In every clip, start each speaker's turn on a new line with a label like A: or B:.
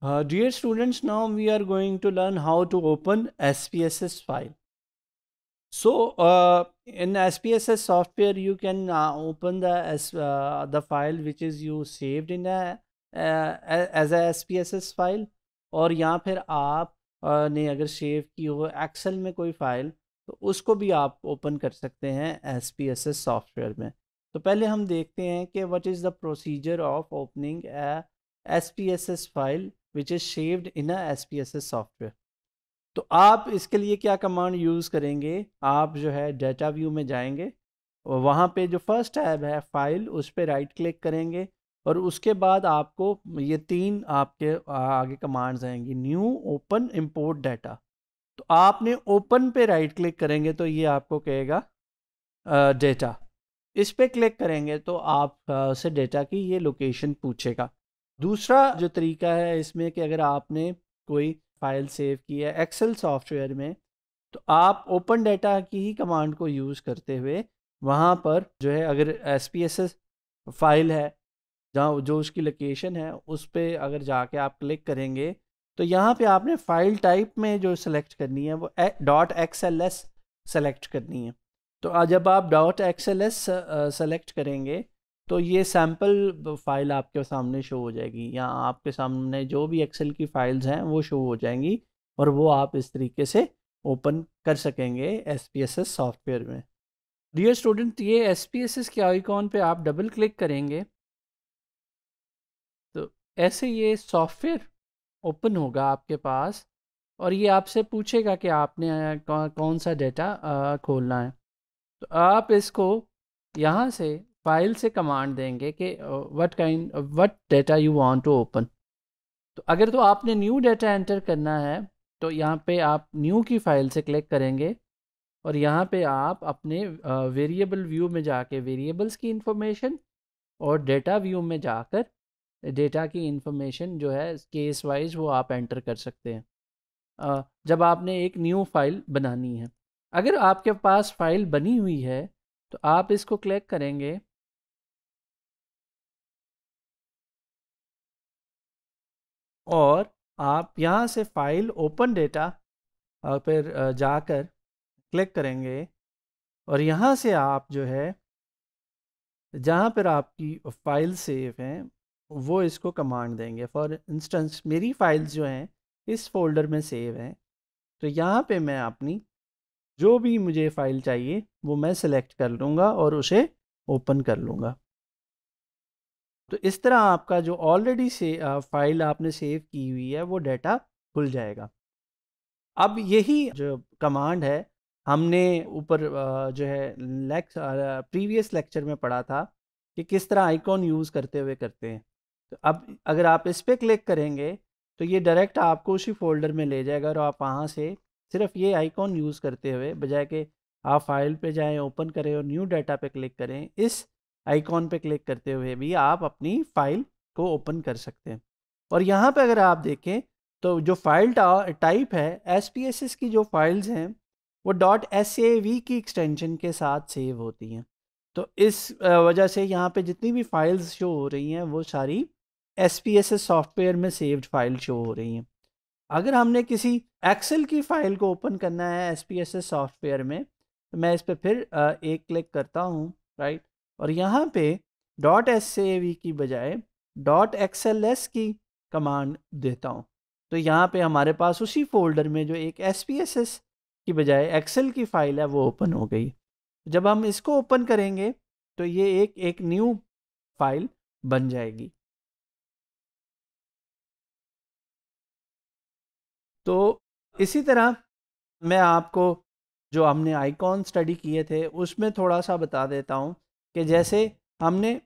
A: Uh, dear students, now we are going to learn how to open SPSS file. So uh, in SPSS software, you can uh, open the as the file which is you saved in a as a SPSS file और या फिर आप ने अगर save की हो Excel में कोई फाइल तो उसको भी आप ओपन कर सकते हैं S P S S software में तो पहले हम देखते हैं कि what is the procedure of opening S P S S file which is saved in a S P S S software तो आप इसके लिए क्या कमांड यूज़ करेंगे आप जो है डेटा व्यू में जाएंगे और वहाँ पे जो फर्स्ट टैब है फाइल उस पर राइट क्लिक करेंगे और उसके बाद आपको ये तीन आपके आगे कमांड्स आएंगी न्यू ओपन इंपोर्ट डाटा तो आपने ओपन पे राइट क्लिक करेंगे तो ये आपको कहेगा डेटा इस पर क्लिक करेंगे तो आप से डेटा की ये लोकेशन पूछेगा दूसरा जो तरीका है इसमें कि अगर आपने कोई फाइल सेव की है एक्सेल सॉफ्टवेयर में तो आप ओपन डाटा की ही कमांड को यूज़ करते हुए वहाँ पर जो है अगर S P S S file है जहाँ जो उसकी लोकेशन है उस पर अगर जाके आप क्लिक करेंगे तो यहाँ पे आपने फाइल टाइप में जो सेलेक्ट करनी है वो dot X L S select करनी है तो जब आप dot X L S select करेंगे तो ये सैम्पल फाइल आपके सामने शो हो जाएगी या आपके सामने जो भी एक्सेल की फाइल्स हैं वो शो हो जाएंगी और वो आप इस तरीके से ओपन कर सकेंगे S P S S software में डियर स्टूडेंट ये एस पी एस एस के आईकॉन पे आप डबल क्लिक करेंगे तो ऐसे ये सॉफ्टवेयर ओपन होगा आपके पास और ये आपसे पूछेगा कि आपने कौन सा डेटा खोलना है तो आप इसको यहाँ से फाइल से कमांड देंगे कि what kind what data you want to open तो अगर तो आपने न्यू डेटा एंटर करना है तो यहाँ पे आप न्यू की फाइल से क्लिक करेंगे और यहाँ पे आप अपने वेरिएबल uh, व्यू में जाके वेरिएबल्स की इंफॉर्मेशन और डेटा व्यू में जाकर डेटा की इंफॉर्मेशन जो है केस वाइज वो आप एंटर कर सकते हैं uh, जब आपने एक न्यू फाइल बनानी है अगर आपके पास फाइल बनी हुई है तो आप इसको क्लिक करेंगे और आप यहाँ से फाइल ओपन डेटा और फिर जाकर क्लिक करेंगे और यहाँ से आप जो है जहाँ पर आपकी फ़ाइल सेव हैं वो इसको कमांड देंगे फॉर इंस्टेंस मेरी फ़ाइल्स जो हैं इस फोल्डर में सेव हैं तो यहाँ पे मैं अपनी जो भी मुझे फ़ाइल चाहिए वो मैं सिलेक्ट कर लूँगा और उसे ओपन कर लूँगा तो इस तरह आपका जो ऑलरेडी से फाइल आपने सेव की हुई है वो डाटा खुल जाएगा अब यही जो कमांड है हमने ऊपर जो है लेक्स प्रीवियस लेक्चर में पढ़ा था कि किस तरह आइकॉन यूज़ करते हुए करते हैं तो अब अगर आप इस पर क्लिक करेंगे तो ये डायरेक्ट आपको उसी फोल्डर में ले जाएगा और आप वहाँ से सिर्फ ये आइकॉन यूज़ करते हुए बजाय के आप फाइल पे जाएं ओपन करें और न्यू डाटा पे क्लिक करें इस आइकॉन पे क्लिक करते हुए भी आप अपनी फाइल को ओपन कर सकते हैं और यहाँ पे अगर आप देखें तो जो फाइल टाइप है एस की जो फाइल्स हैं वो डॉट एस की एक्सटेंशन के साथ सेव होती हैं तो इस वजह से यहाँ पे जितनी भी फाइल्स शो हो रही हैं वो सारी एस सॉफ्टवेयर में सेव्ड फाइल शो हो रही हैं अगर हमने किसी एक्सेल की फ़ाइल को ओपन करना है एस सॉफ्टवेयर में तो मैं इस पर फिर एक क्लिक करता हूँ राइट और यहाँ पे डॉट एस की बजाय डॉट एस की कमांड देता हूँ तो यहाँ पे हमारे पास उसी फोल्डर में जो एक एस की बजाय एक्सेल की फ़ाइल है वो ओपन हो गई जब हम इसको ओपन करेंगे तो ये एक एक न्यू फाइल बन जाएगी तो इसी तरह मैं आपको जो हमने आइकॉन स्टडी किए थे उसमें थोड़ा सा बता देता हूँ कि जैसे हमने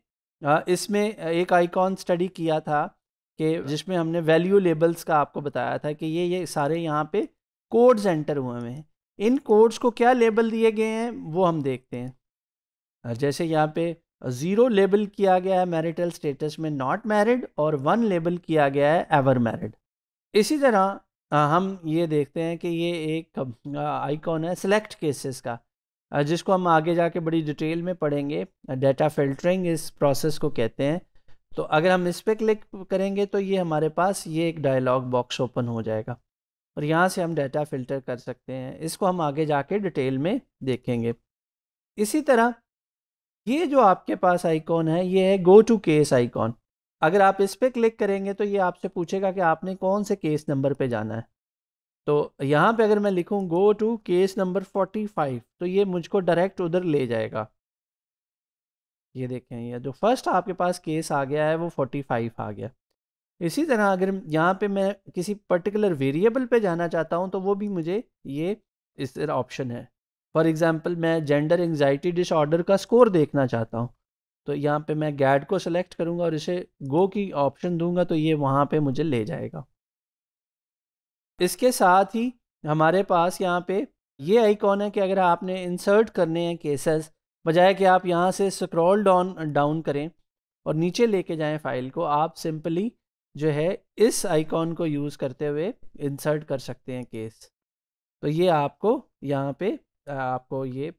A: इसमें एक आइकॉन स्टडी किया था कि जिसमें हमने वैल्यू लेबल्स का आपको बताया था कि ये ये सारे यहाँ पे कोड्स एंटर हुए हुए हैं इन कोड्स को क्या लेबल दिए गए हैं वो हम देखते हैं जैसे यहाँ पे ज़ीरो लेबल किया गया है मैरिटल स्टेटस में नॉट मैरिड और वन लेबल किया गया है एवर मैरिड इसी तरह हम ये देखते हैं कि ये एक आइकॉन है सिलेक्ट केसेस का जिसको हम आगे जाके बड़ी डिटेल में पढ़ेंगे डेटा फिल्टरिंग इस प्रोसेस को कहते हैं तो अगर हम इस पर क्लिक करेंगे तो ये हमारे पास ये एक डायलॉग बॉक्स ओपन हो जाएगा और यहाँ से हम डाटा फिल्टर कर सकते हैं इसको हम आगे जाके डिटेल में देखेंगे इसी तरह ये जो आपके पास आइकॉन है ये है गो टू केस आइकॉन अगर आप इस पर क्लिक करेंगे तो ये आपसे पूछेगा कि आपने कौन से केस नंबर पे जाना है तो यहाँ पे अगर मैं लिखूँ go to case number forty five तो ये मुझको डायरेक्ट उधर ले जाएगा ये देखें ये जो फर्स्ट आपके पास केस आ गया है वो फोर्टी फाइव आ गया इसी तरह अगर यहाँ पे मैं किसी पर्टिकुलर वेरिएबल पे जाना चाहता हूँ तो वो भी मुझे ये इस तरह ऑप्शन है फॉर एग्ज़ाम्पल मैं जेंडर एंगजाइटी डिसऑर्डर का स्कोर देखना चाहता हूँ तो यहाँ पे मैं गैड को सिलेक्ट करूँगा और इसे गो की ऑप्शन दूंगा तो ये वहाँ पे मुझे ले जाएगा इसके साथ ही हमारे पास यहाँ पे ये आइकॉन है कि अगर आपने इंसर्ट करने हैं केसेस बजाय कि आप यहाँ से स्क्रॉल डाउन डाउन करें और नीचे लेके जाएं फाइल को आप सिंपली जो है इस आइकॉन को यूज़ करते हुए इंसर्ट कर सकते हैं केस तो ये आपको यहाँ पे आपको ये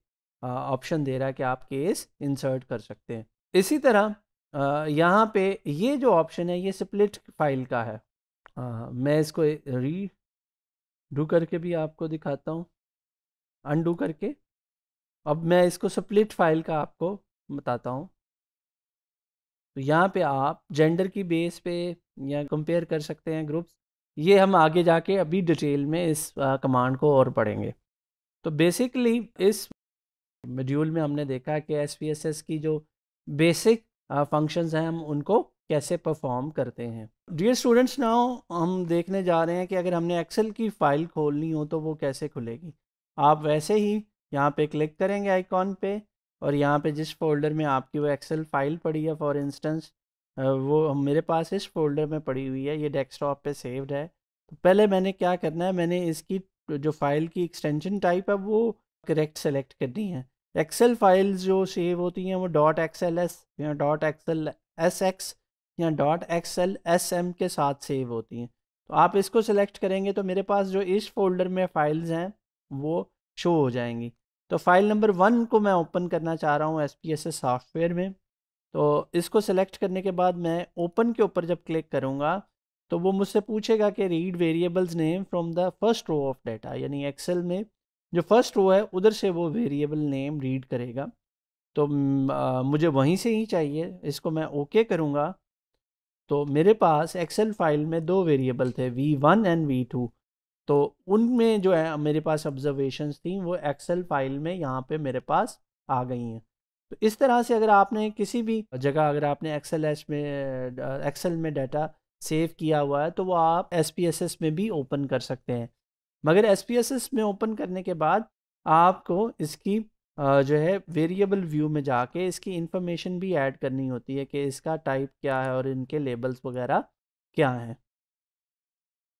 A: ऑप्शन दे रहा है कि आप केस इंसर्ट कर सकते हैं इसी तरह यहाँ पे ये जो ऑप्शन है ये स्प्लिट फाइल का है आ, हाँ, हाँ, मैं इसको री डू करके भी आपको दिखाता हूँ अनडू करके अब मैं इसको स्प्लिट फाइल का आपको बताता हूँ तो यहाँ पे आप जेंडर की बेस पे या कंपेयर कर सकते हैं ग्रुप्स ये हम आगे जाके अभी डिटेल में इस कमांड को और पढ़ेंगे तो बेसिकली इस मॉड्यूल में हमने देखा कि एस की जो बेसिक फंक्शंस हैं हम उनको कैसे परफॉर्म करते हैं डियर स्टूडेंट्स नाउ हम देखने जा रहे हैं कि अगर हमने एक्सेल की फ़ाइल खोलनी हो तो वो कैसे खुलेगी आप वैसे ही यहाँ पे क्लिक करेंगे आइकॉन पे और यहाँ पे जिस फोल्डर में आपकी वो एक्सेल फ़ाइल पड़ी है फॉर इंस्टेंस वो मेरे पास इस फोल्डर में पड़ी हुई है ये डेस्कटॉप पे सेव्ड है तो पहले मैंने क्या करना है मैंने इसकी जो फाइल की एक्सटेंशन टाइप है वो करेक्ट सेलेक्ट करनी है एक्सेल फाइल्स जो सेव होती हैं वो डॉट एक्सएल एस या डॉट एक्सेल एस एक्स या डॉट एल एस एम के साथ सेव होती हैं तो आप इसको सिलेक्ट करेंगे तो मेरे पास जो इस फोल्डर में फाइल्स हैं वो शो हो जाएंगी तो फाइल नंबर वन को मैं ओपन करना चाह रहा हूँ S P S S software में तो इसको सेलेक्ट करने के बाद मैं ओपन के ऊपर जब क्लिक करूँगा तो वो मुझसे पूछेगा कि read variables name from the first row of data यानी एक्सेल में जो फर्स्ट रो है उधर से वो वेरिएबल नेम रीड करेगा तो आ, मुझे वहीं से ही चाहिए इसको मैं ओके okay करूँगा तो मेरे पास एक्सेल फाइल में दो वेरिएबल थे V one and V two तो उनमें जो है मेरे पास ऑब्जर्वेशन थी वो एक्सेल फाइल में यहाँ पे मेरे पास आ गई हैं तो इस तरह से अगर आपने किसी भी जगह अगर आपने एक्सेल एस में एक्सेल में डाटा सेव किया हुआ है तो वो आप एस में भी ओपन कर सकते हैं मगर एस में ओपन करने के बाद आपको इसकी जो है वेरिएबल व्यू में जाके इसकी इंफॉर्मेशन भी ऐड करनी होती है कि इसका टाइप क्या है और इनके लेबल्स वगैरह क्या हैं